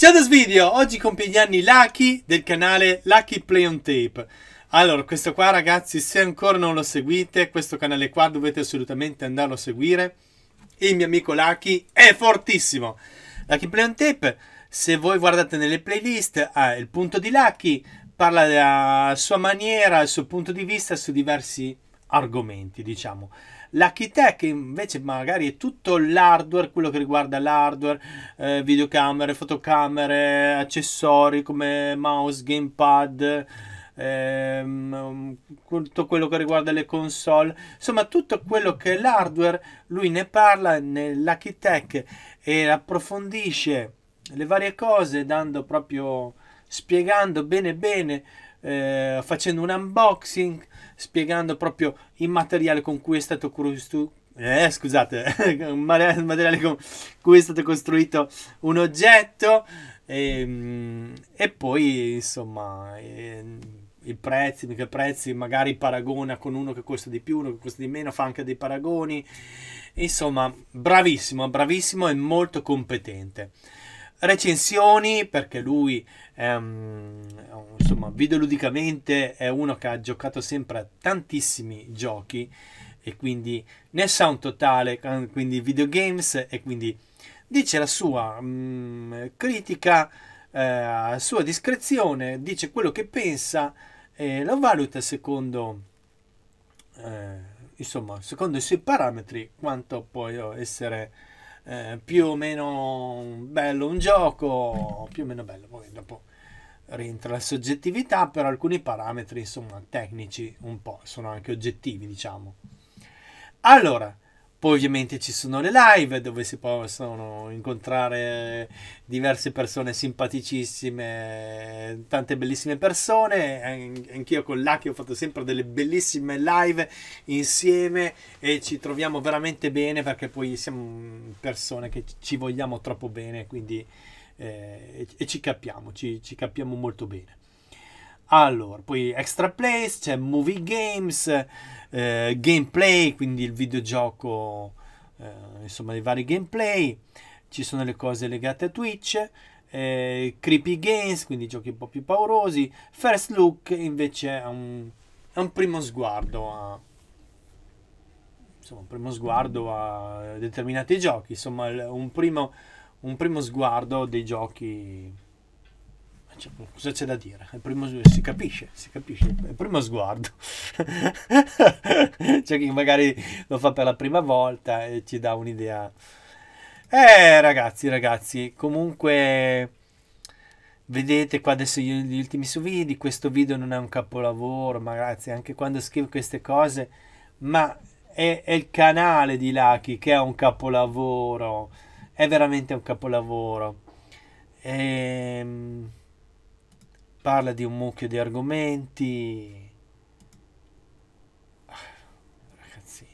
Ciao da Svidio, oggi compie gli anni Lucky del canale Lucky Play on Tape. Allora, questo qua ragazzi, se ancora non lo seguite, questo canale qua dovete assolutamente andarlo a seguire. Il mio amico Lucky è fortissimo. Lucky Play on Tape, se voi guardate nelle playlist, ha il punto di Lucky, parla della sua maniera, il suo punto di vista su diversi argomenti, diciamo la key invece magari è tutto l'hardware, quello che riguarda l'hardware, eh, videocamere, fotocamere, accessori come mouse, gamepad, ehm, um, tutto quello che riguarda le console, insomma tutto quello che è l'hardware, lui ne parla nell'Hacky Tech e approfondisce le varie cose dando proprio spiegando bene bene eh, facendo un unboxing, spiegando proprio il materiale con cui è stato costruito. Eh, scusate, il materiale con cui è stato costruito un oggetto e, ehm, e poi insomma e, eh, i prezzi, mica prezzi, magari paragona con uno che costa di più, uno che costa di meno, fa anche dei paragoni. Insomma, bravissimo, bravissimo e molto competente recensioni perché lui um, insomma videoludicamente è uno che ha giocato sempre a tantissimi giochi e quindi ne sa un totale eh, quindi videogames e quindi dice la sua um, critica eh, a sua discrezione dice quello che pensa e lo valuta secondo eh, insomma secondo i suoi parametri quanto può essere eh, più o meno bello un gioco, più o meno bello, poi dopo rientra la soggettività, però alcuni parametri insomma tecnici un po' sono anche oggettivi diciamo. Allora, poi ovviamente ci sono le live dove si possono incontrare diverse persone simpaticissime, tante bellissime persone. Anch'io con Lucky ho fatto sempre delle bellissime live insieme e ci troviamo veramente bene perché poi siamo persone che ci vogliamo troppo bene quindi, eh, e ci capiamo, ci, ci capiamo molto bene. Allora, poi extra plays, c'è movie games, eh, gameplay, quindi il videogioco, eh, insomma, i vari gameplay. Ci sono le cose legate a Twitch, eh, creepy games, quindi giochi un po' più paurosi. First look invece è un, è un primo sguardo a insomma, un primo sguardo a determinati giochi, insomma, un primo, un primo sguardo dei giochi cioè, cosa c'è da dire? Primo, si capisce, si capisce, il primo sguardo. c'è cioè, chi magari lo fa per la prima volta e ci dà un'idea. Eh, ragazzi, ragazzi, comunque vedete qua adesso gli ultimi su video, questo video non è un capolavoro, ma grazie, anche quando scrivo queste cose, ma è, è il canale di Lucky che è un capolavoro, è veramente un capolavoro. Ehm parla di un mucchio di argomenti. Ragazzi,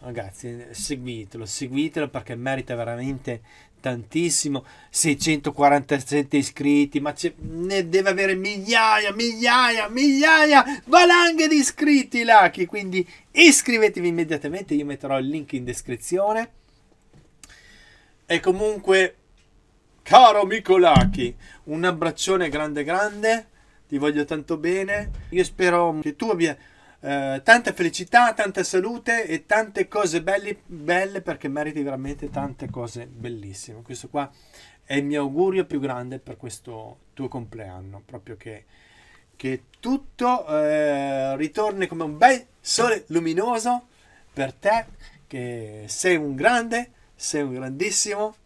ragazzi, seguitelo, seguitelo perché merita veramente tantissimo. 647 iscritti, ma ne deve avere migliaia, migliaia, migliaia, valanghe di iscritti Lucky. Quindi iscrivetevi immediatamente, io metterò il link in descrizione. E comunque Caro Micolaki, un abbraccione grande grande, ti voglio tanto bene. Io spero che tu abbia eh, tanta felicità, tanta salute e tante cose belli, belle perché meriti veramente tante cose bellissime. Questo qua è il mio augurio più grande per questo tuo compleanno, proprio che, che tutto eh, ritorni come un bel sole luminoso per te, che sei un grande, sei un grandissimo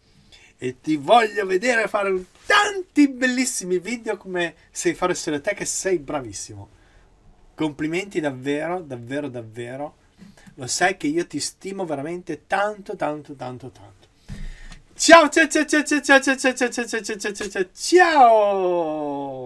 e ti voglio vedere fare tanti bellissimi video come sai fare solo te che sei bravissimo. Complimenti davvero, davvero, davvero. Lo sai che io ti stimo veramente tanto, tanto, tanto, tanto. Ciao, ciao, ciao, ciao, ciao, ciao, ciao, ciao, ciao, ciao, ciao, ciao, ciao.